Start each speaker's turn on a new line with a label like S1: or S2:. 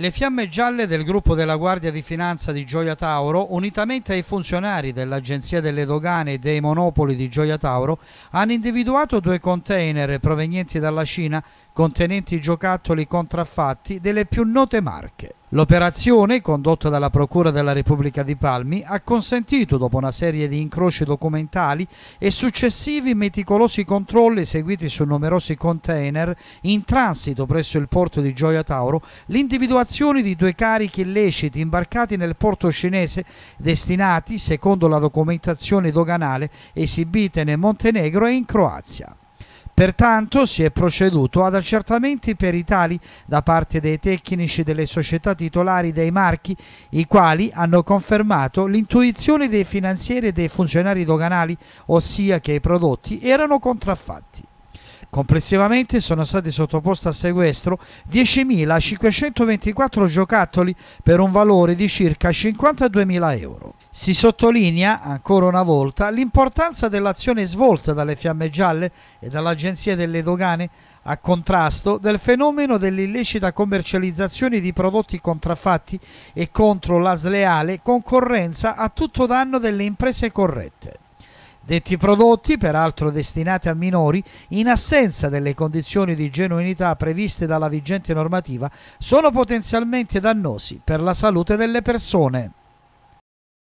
S1: Le fiamme gialle del gruppo della Guardia di Finanza di Gioia Tauro, unitamente ai funzionari dell'Agenzia delle Dogane e dei Monopoli di Gioia Tauro, hanno individuato due container provenienti dalla Cina contenenti giocattoli contraffatti delle più note marche. L'operazione, condotta dalla Procura della Repubblica di Palmi, ha consentito, dopo una serie di incroci documentali e successivi meticolosi controlli eseguiti su numerosi container in transito presso il porto di Gioia Tauro, l'individuazione di due carichi illeciti imbarcati nel porto cinese destinati, secondo la documentazione doganale, esibite nel Montenegro e in Croazia. Pertanto si è proceduto ad accertamenti peritali da parte dei tecnici delle società titolari dei marchi, i quali hanno confermato l'intuizione dei finanzieri e dei funzionari doganali, ossia che i prodotti erano contraffatti. Complessivamente sono stati sottoposti a sequestro 10.524 giocattoli per un valore di circa 52.000 euro. Si sottolinea, ancora una volta, l'importanza dell'azione svolta dalle Fiamme Gialle e dall'Agenzia delle Dogane a contrasto del fenomeno dell'illecita commercializzazione di prodotti contraffatti e contro la sleale concorrenza a tutto danno delle imprese corrette. Detti prodotti, peraltro destinati a minori, in assenza delle condizioni di genuinità previste dalla vigente normativa, sono potenzialmente dannosi per la salute delle persone.